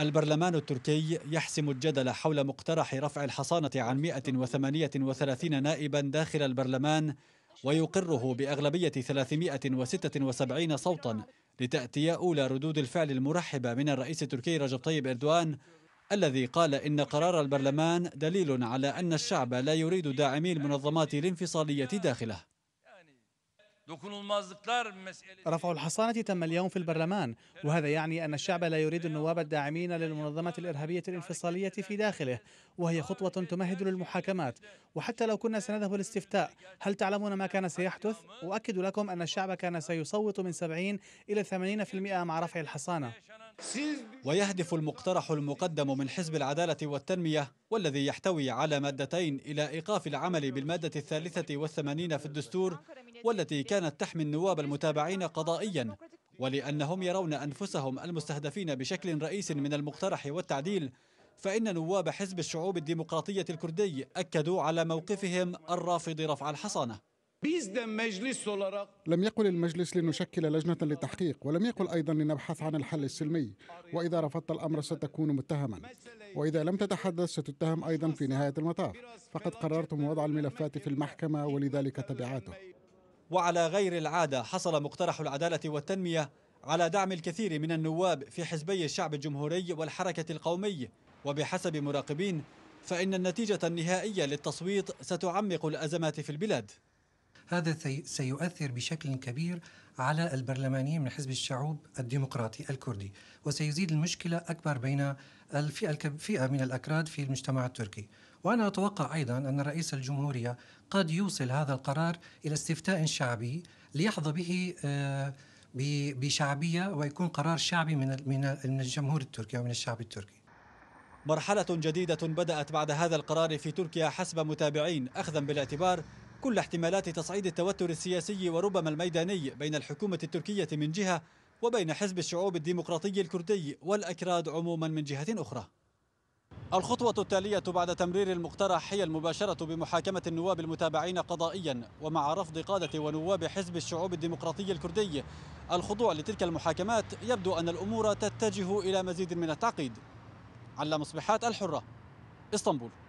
البرلمان التركي يحسم الجدل حول مقترح رفع الحصانة عن 138 نائبا داخل البرلمان ويقره بأغلبية 376 صوتا لتأتي أولى ردود الفعل المرحبة من الرئيس التركي رجب طيب إردوان الذي قال إن قرار البرلمان دليل على أن الشعب لا يريد داعمي المنظمات الانفصالية داخله رفع الحصانة تم اليوم في البرلمان وهذا يعني أن الشعب لا يريد النواب الداعمين للمنظمة الإرهابية الانفصالية في داخله وهي خطوة تمهد للمحاكمات وحتى لو كنا سنذهب للاستفتاء هل تعلمون ما كان سيحدث؟ أؤكد لكم أن الشعب كان سيصوت من 70 إلى 80% مع رفع الحصانة ويهدف المقترح المقدم من حزب العدالة والتنمية والذي يحتوي على مادتين إلى إيقاف العمل بالمادة الثالثة والثمانين في الدستور والتي كانت تحمي النواب المتابعين قضائيا ولأنهم يرون أنفسهم المستهدفين بشكل رئيس من المقترح والتعديل فإن نواب حزب الشعوب الديمقراطية الكردي أكدوا على موقفهم الرافض رفع الحصانة لم يقل المجلس لنشكل لجنة للتحقيق ولم يقل أيضا لنبحث عن الحل السلمي وإذا رفضت الأمر ستكون متهما وإذا لم تتحدث ستتهم أيضا في نهاية المطاف فقد قررتم وضع الملفات في المحكمة ولذلك تبعاته وعلى غير العادة حصل مقترح العدالة والتنمية على دعم الكثير من النواب في حزبي الشعب الجمهوري والحركة القومي وبحسب مراقبين فإن النتيجة النهائية للتصويت ستعمق الأزمات في البلاد هذا سيؤثر بشكل كبير على البرلمانيين من حزب الشعوب الديمقراطي الكردي وسيزيد المشكلة أكبر بين الفئة, الفئة من الأكراد في المجتمع التركي وأنا أتوقع أيضا أن رئيس الجمهورية قد يوصل هذا القرار إلى استفتاء شعبي ليحظى به آه، بشعبية ويكون قرار شعبي من الجمهور التركي ومن الشعب التركي مرحلة جديدة بدأت بعد هذا القرار في تركيا حسب متابعين أخذا بالاعتبار كل احتمالات تصعيد التوتر السياسي وربما الميداني بين الحكومة التركية من جهة وبين حزب الشعوب الديمقراطي الكردي والأكراد عموما من جهة أخرى الخطوة التالية بعد تمرير المقترح هي المباشرة بمحاكمة النواب المتابعين قضائيا ومع رفض قادة ونواب حزب الشعوب الديمقراطي الكردي الخضوع لتلك المحاكمات يبدو أن الأمور تتجه إلى مزيد من التعقيد على مصبحات الحرة اسطنبول